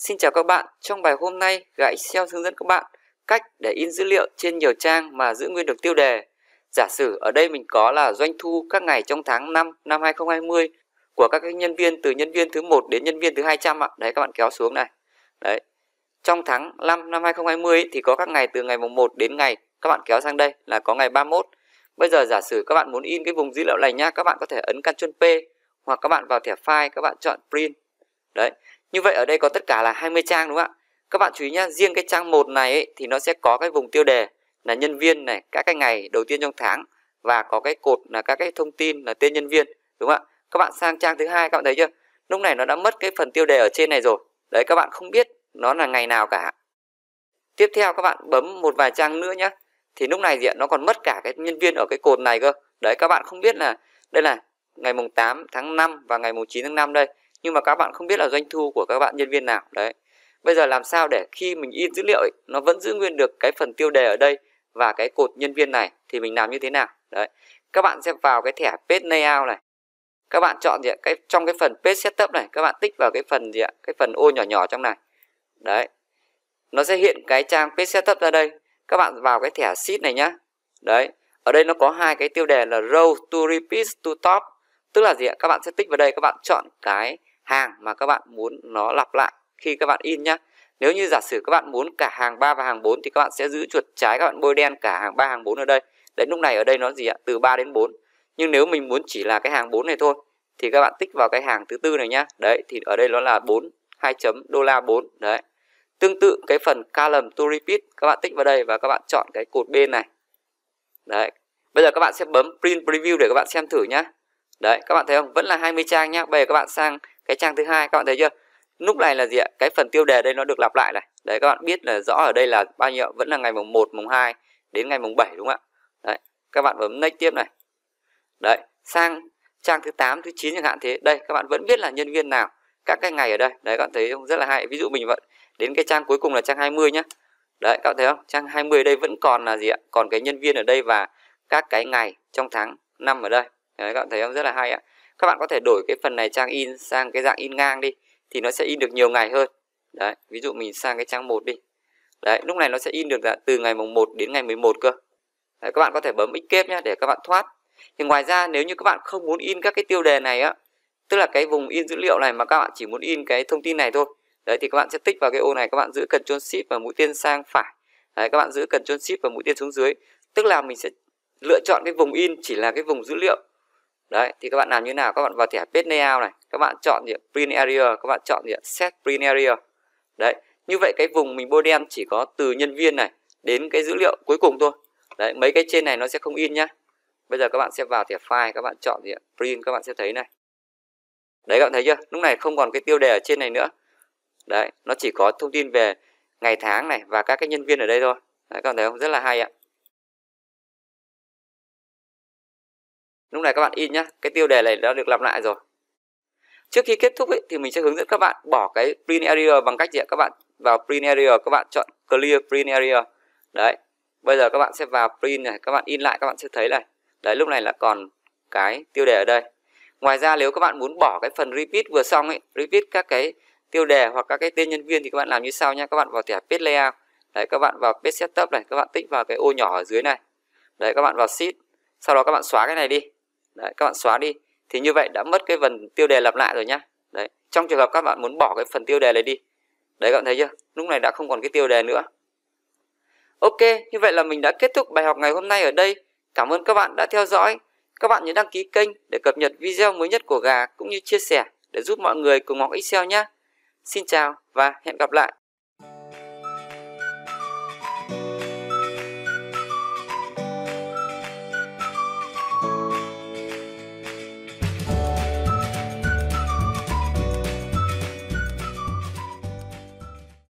Xin chào các bạn, trong bài hôm nay gã Excel hướng dẫn các bạn cách để in dữ liệu trên nhiều trang mà giữ nguyên được tiêu đề. Giả sử ở đây mình có là doanh thu các ngày trong tháng 5 năm 2020 của các nhân viên từ nhân viên thứ 1 đến nhân viên thứ 200 ạ. Đấy các bạn kéo xuống này. Đấy. Trong tháng 5 năm 2020 thì có các ngày từ ngày mùng 1 đến ngày các bạn kéo sang đây là có ngày 31. Bây giờ giả sử các bạn muốn in cái vùng dữ liệu này nhá, các bạn có thể ấn Ctrl P hoặc các bạn vào thẻ file các bạn chọn print. Đấy, như vậy ở đây có tất cả là 20 trang đúng không ạ? Các bạn chú ý nhá, riêng cái trang 1 này ấy, thì nó sẽ có cái vùng tiêu đề là nhân viên này, các cái ngày đầu tiên trong tháng và có cái cột là các cái thông tin là tên nhân viên đúng không ạ? Các bạn sang trang thứ hai các bạn thấy chưa? Lúc này nó đã mất cái phần tiêu đề ở trên này rồi. Đấy các bạn không biết nó là ngày nào cả. Tiếp theo các bạn bấm một vài trang nữa nhé. Thì lúc này diện nó còn mất cả cái nhân viên ở cái cột này cơ. Đấy các bạn không biết là đây là ngày mùng 8 tháng 5 và ngày mùng 9 tháng 5 đây nhưng mà các bạn không biết là doanh thu của các bạn nhân viên nào đấy bây giờ làm sao để khi mình in dữ liệu ấy, nó vẫn giữ nguyên được cái phần tiêu đề ở đây và cái cột nhân viên này thì mình làm như thế nào đấy các bạn sẽ vào cái thẻ page layout này các bạn chọn gì ạ? cái trong cái phần page setup này các bạn tích vào cái phần gì ạ cái phần ô nhỏ nhỏ trong này đấy nó sẽ hiện cái trang page setup ra đây các bạn vào cái thẻ sheet này nhá đấy ở đây nó có hai cái tiêu đề là row to repeat to top tức là gì ạ các bạn sẽ tích vào đây các bạn chọn cái hàng mà các bạn muốn nó lặp lại khi các bạn in nhá nếu như giả sử các bạn muốn cả hàng 3 và hàng 4 thì các bạn sẽ giữ chuột trái các bạn bôi đen cả hàng 3 hàng 4 ở đây Đấy lúc này ở đây nó gì ạ từ 3 đến 4 nhưng nếu mình muốn chỉ là cái hàng 4 này thôi thì các bạn tích vào cái hàng thứ tư này nhá đấy thì ở đây nó là 4 2 chấm đô la 4 đấy tương tự cái phần column to repeat các bạn tích vào đây và các bạn chọn cái cột bên này đấy bây giờ các bạn sẽ bấm print preview để các bạn xem thử nhá đấy các bạn thấy không vẫn là 20 trang nhá bây giờ các bạn sang cái trang thứ hai các bạn thấy chưa lúc này là gì ạ cái phần tiêu đề đây nó được lặp lại này đấy các bạn biết là rõ ở đây là bao nhiêu vẫn là ngày mùng 1 mùng 2 đến ngày mùng 7 đúng không ạ đấy các bạn bấm next tiếp này đấy sang trang thứ 8 thứ 9 chẳng hạn thế đây các bạn vẫn biết là nhân viên nào các cái ngày ở đây đấy các bạn thấy không rất là hay ví dụ mình vẫn đến cái trang cuối cùng là trang 20 nhá đấy các bạn thấy không trang 20 đây vẫn còn là gì ạ còn cái nhân viên ở đây và các cái ngày trong tháng năm ở đây đấy các bạn thấy không rất là hay ạ các bạn có thể đổi cái phần này trang in sang cái dạng in ngang đi thì nó sẽ in được nhiều ngày hơn đấy ví dụ mình sang cái trang 1 đi đấy lúc này nó sẽ in được từ ngày mùng 1 đến ngày 11 cơ đấy, các bạn có thể bấm escape nhé để các bạn thoát thì ngoài ra nếu như các bạn không muốn in các cái tiêu đề này á tức là cái vùng in dữ liệu này mà các bạn chỉ muốn in cái thông tin này thôi đấy thì các bạn sẽ tích vào cái ô này các bạn giữ cần Ctrl Shift và mũi tên sang phải đấy, các bạn giữ cần Ctrl Shift và mũi tên xuống dưới tức là mình sẽ lựa chọn cái vùng in chỉ là cái vùng dữ liệu đấy thì các bạn làm như nào các bạn vào thẻ page layout này các bạn chọn diện print area các bạn chọn diện set print area đấy như vậy cái vùng mình bôi đen chỉ có từ nhân viên này đến cái dữ liệu cuối cùng thôi đấy mấy cái trên này nó sẽ không in nhá bây giờ các bạn sẽ vào thẻ file các bạn chọn diện print các bạn sẽ thấy này đấy các bạn thấy chưa lúc này không còn cái tiêu đề ở trên này nữa đấy nó chỉ có thông tin về ngày tháng này và các cái nhân viên ở đây thôi đấy, các bạn thấy không rất là hay ạ lúc này các bạn in nhá cái tiêu đề này đã được làm lại rồi trước khi kết thúc ấy, thì mình sẽ hướng dẫn các bạn bỏ cái print area bằng cách gì ạ các bạn vào print area các bạn chọn clear print area đấy bây giờ các bạn sẽ vào print này các bạn in lại các bạn sẽ thấy này đấy lúc này là còn cái tiêu đề ở đây ngoài ra nếu các bạn muốn bỏ cái phần repeat vừa xong ấy repeat các cái tiêu đề hoặc các cái tên nhân viên thì các bạn làm như sau nhé các bạn vào thẻ page layout đấy các bạn vào page setup này các bạn tích vào cái ô nhỏ ở dưới này đấy các bạn vào sheet sau đó các bạn xóa cái này đi đấy, các bạn xóa đi thì như vậy đã mất cái phần tiêu đề lặp lại rồi nhá đấy trong trường hợp các bạn muốn bỏ cái phần tiêu đề này đi đấy các bạn thấy chưa lúc này đã không còn cái tiêu đề nữa ok như vậy là mình đã kết thúc bài học ngày hôm nay ở đây cảm ơn các bạn đã theo dõi các bạn nhớ đăng ký kênh để cập nhật video mới nhất của gà cũng như chia sẻ để giúp mọi người cùng học Excel nhé. Xin chào và hẹn gặp lại.